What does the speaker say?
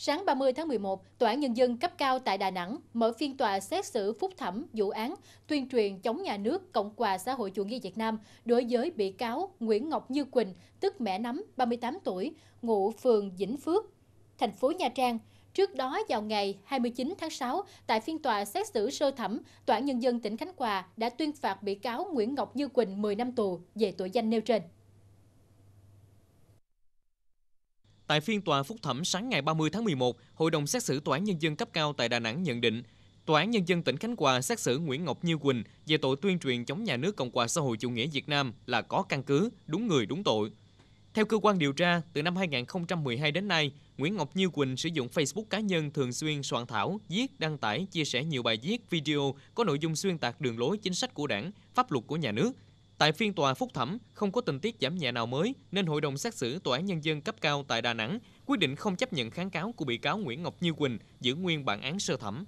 Sáng 30 tháng 11, Tòa án Nhân dân cấp cao tại Đà Nẵng mở phiên tòa xét xử phúc thẩm vụ án tuyên truyền chống nhà nước Cộng hòa xã hội chủ nghĩa Việt Nam đối với bị cáo Nguyễn Ngọc Như Quỳnh, tức mẹ nắm, 38 tuổi, ngụ phường Vĩnh Phước, thành phố Nha Trang. Trước đó vào ngày 29 tháng 6, tại phiên tòa xét xử sơ thẩm, Tòa án Nhân dân tỉnh Khánh Hòa đã tuyên phạt bị cáo Nguyễn Ngọc Như Quỳnh 10 năm tù về tội danh nêu trên. Tại phiên tòa phúc thẩm sáng ngày 30 tháng 11, Hội đồng xét xử Tòa án Nhân dân cấp cao tại Đà Nẵng nhận định, Tòa án Nhân dân tỉnh Khánh Hòa xét xử Nguyễn Ngọc Như Quỳnh về tội tuyên truyền chống nhà nước Cộng hòa xã hội chủ nghĩa Việt Nam là có căn cứ, đúng người, đúng tội. Theo cơ quan điều tra, từ năm 2012 đến nay, Nguyễn Ngọc Như Quỳnh sử dụng Facebook cá nhân thường xuyên soạn thảo, viết, đăng tải, chia sẻ nhiều bài viết, video có nội dung xuyên tạc đường lối chính sách của đảng, pháp luật của nhà nước – Tại phiên tòa phúc thẩm, không có tình tiết giảm nhẹ nào mới nên Hội đồng xét xử Tòa án Nhân dân cấp cao tại Đà Nẵng quyết định không chấp nhận kháng cáo của bị cáo Nguyễn Ngọc Như Quỳnh giữ nguyên bản án sơ thẩm.